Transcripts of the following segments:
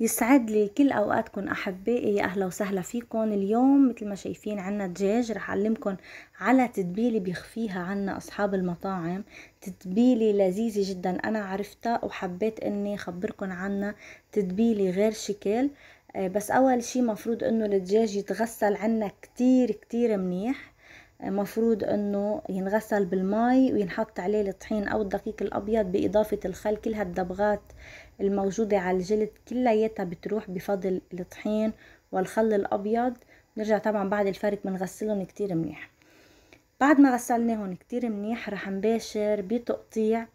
يسعد لي كل اوقاتكم احبائي يا اهلا وسهلا فيكم اليوم مثل ما شايفين عنا دجاج رح اعلمكم على تتبيله بيخفيها عنا اصحاب المطاعم تتبيله لذيذه جدا انا عرفتها وحبيت اني اخبركم عنها تتبيله غير شكل آه، بس اول شي مفروض انه الدجاج يتغسل عنا كتير كتير منيح آه، مفروض انه ينغسل بالماء وينحط عليه الطحين او الدقيق الابيض باضافة الخل كل هالدبغات الموجودة على الجلد كلياتها بتروح بفضل الطحين والخل الأبيض نرجع طبعا بعد الفرك بنغسلهم كتير منيح بعد ما غسلناهم كتير منيح رح نباشر بتقطيع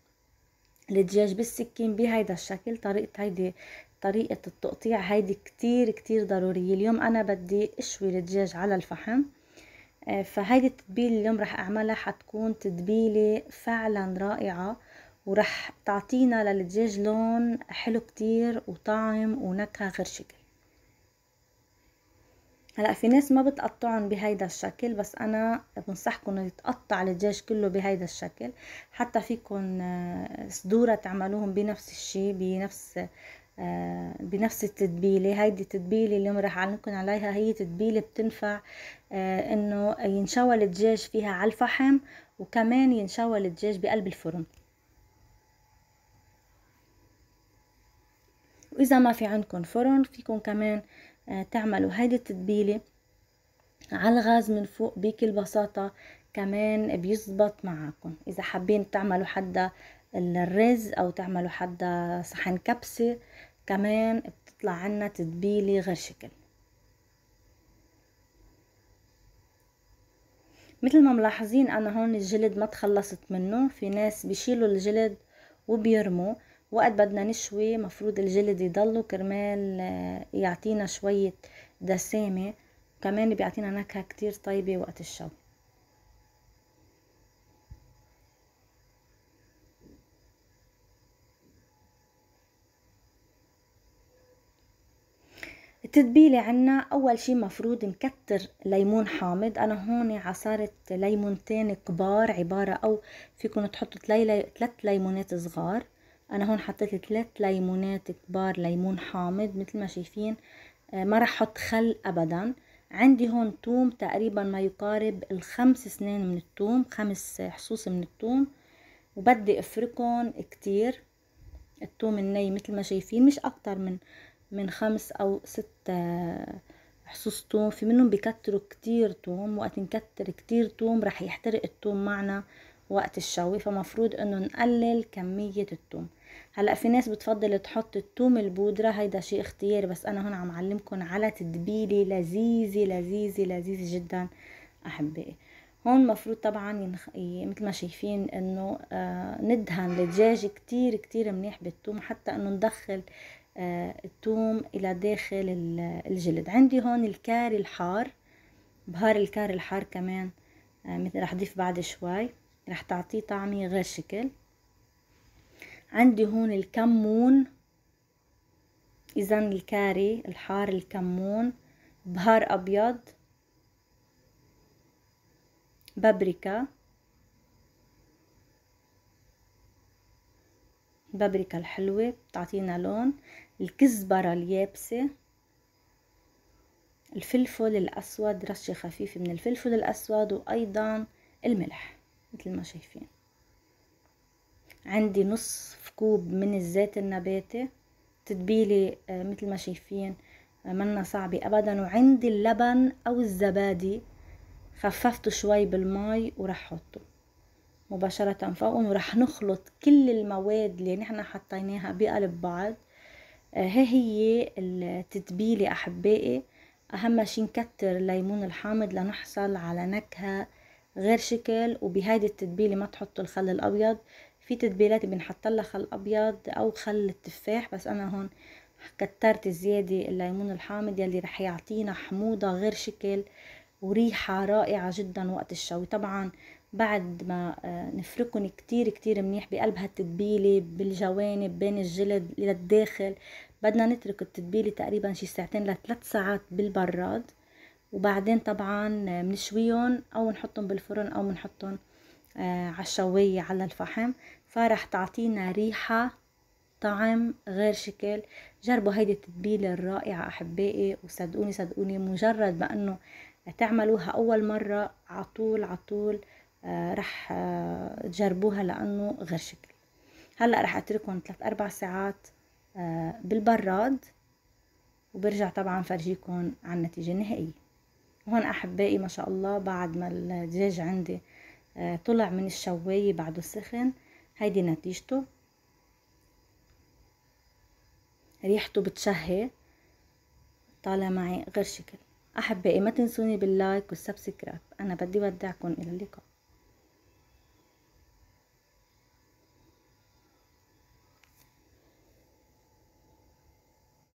الدجاج بالسكين بهيدا الشكل طريقة هيدي طريقة التقطيع هيدي كتير كتير ضرورية اليوم أنا بدي أشوي الدجاج على الفحم آه، فهيدي التتبيلة اليوم رح أعملها حتكون تتبيلة فعلا رائعة ورح تعطينا للدجاج لون حلو كتير وطعم ونكهة غير شكل هلا في ناس ما بتقطعهم بهيدا الشكل بس انا بنصحكم يتقطع الدجاج كله بهيدا الشكل حتى فيكم آه، صدوره تعملوهم بنفس الشي بنفس آه، بنفس التتبيلة هيدي التتبيلة اللي راح أعلمكم عليها هي تتبيلة بتنفع آه، انه ينشوى الدجاج فيها على الفحم وكمان ينشوى الدجاج بقلب الفرن واذا ما في عندكم فرن فيكم كمان آه، تعملوا هيدي التتبيله على الغاز من فوق بكل بساطه كمان بيزبط معاكم اذا حابين تعملوا حدا الرز او تعملوا حدا صحن كبسه كمان بتطلع عنا تتبيله غير شكل مثل ما ملاحظين انا هون الجلد ما تخلصت منه في ناس بيشيلوا الجلد وبيرموه وقت بدنا نشوي مفروض الجلد يضلوا كرمال آه، يعطينا شوية دسامة كمان بيعطينا نكهة كتير طيبة وقت الشوي التتبيلة عنا أول شي مفروض نكتر ليمون حامض أنا هون عصارة ليمونتين كبار عبارة أو فيكن تحطوا ثلاث ليمونات صغار انا هون حطيت ثلاث ليمونات كبار ليمون حامض مثل ما شايفين آه، ما راح احط خل ابدا عندي هون توم تقريبا ما يقارب الخمس سنين من التوم خمس حصوص من التوم وبدي افركن كتير التوم الني مثل ما شايفين مش اكتر من من خمس او ست آه، حصوص توم في منهم بكتروا كتير توم وقت نكتر كتير توم رح يحترق التوم معنا وقت الشوي فمفروض انه نقلل كمية التوم هلا في ناس بتفضل تحط التوم البودرة هيدا شيء اختياري بس انا هون عم علمكم على تتبيلة لذيذة لذيذة لذيذة جدا احبائي هون مفروض طبعا ينخ... مثل ما شايفين انه آه ندهن الدجاج كتير كتير منيح بالثوم حتى انه ندخل آه الثوم الى داخل الجلد عندي هون الكاري الحار بهار الكاري الحار كمان آه مثل رح ضيف بعد شوي رح تعطيه طعمي غير شكل عندي هون الكمون اذا الكاري الحار الكمون بهار ابيض بابريكا البابريكا الحلوة بتعطينا لون الكزبرة اليابسة الفلفل الأسود رشة خفيفة من الفلفل الأسود وأيضا الملح مثل ما شايفين عندي نصف كوب من الزيت النباتي تتبيلة آه، مثل ما شايفين آه، منا صعبة أبدا وعندي اللبن أو الزبادي خففته شوي بالماء ورح حطه مباشرة فوقهم ورح نخلط كل المواد اللي نحنا حطيناها بقلب بعض ها آه، هي التتبيلة أحبائي أهم شي نكتر الليمون الحامض لنحصل على نكهة غير شكل وبهيدي التتبيلة ما تحطوا الخل الأبيض في تتبيلات بنحط لها خل ابيض او خل التفاح بس انا هون كترت زيادة الليمون الحامض يلي رح يعطينا حموضة غير شكل وريحة رائعة جدا وقت الشوي طبعا بعد ما آه، نفركن كتير كتير منيح بقلب هالتتبيلة بالجوانب بين الجلد للداخل بدنا نترك التتبيلة تقريبا شي ساعتين لثلاث ساعات بالبراد وبعدين طبعا بنشويهم آه، او نحطهم بالفرن او بنحطهم آه، على الشواية على الفحم فرح تعطينا ريحة طعم غير شكل جربوا هيدي التتبيلة الرائعة أحبائي وصدقوني صدقوني مجرد ما أنه تعملوها أول مرة عطول عطول آه، رح آه، تجربوها لأنه غير شكل هلأ رح أتركهم 3-4 ساعات بالبراد وبرجع طبعا فرجيكم عن النتيجة النهائية وهون أحبائي ما شاء الله بعد ما الدجاج عندي آه، طلع من الشواية بعده سخن هيدي نتيجته ريحته بتشهي طالع معي غير شكل أحبائي ما تنسوني باللايك والسبسكرايب أنا بدي ودعكم إلى اللقاء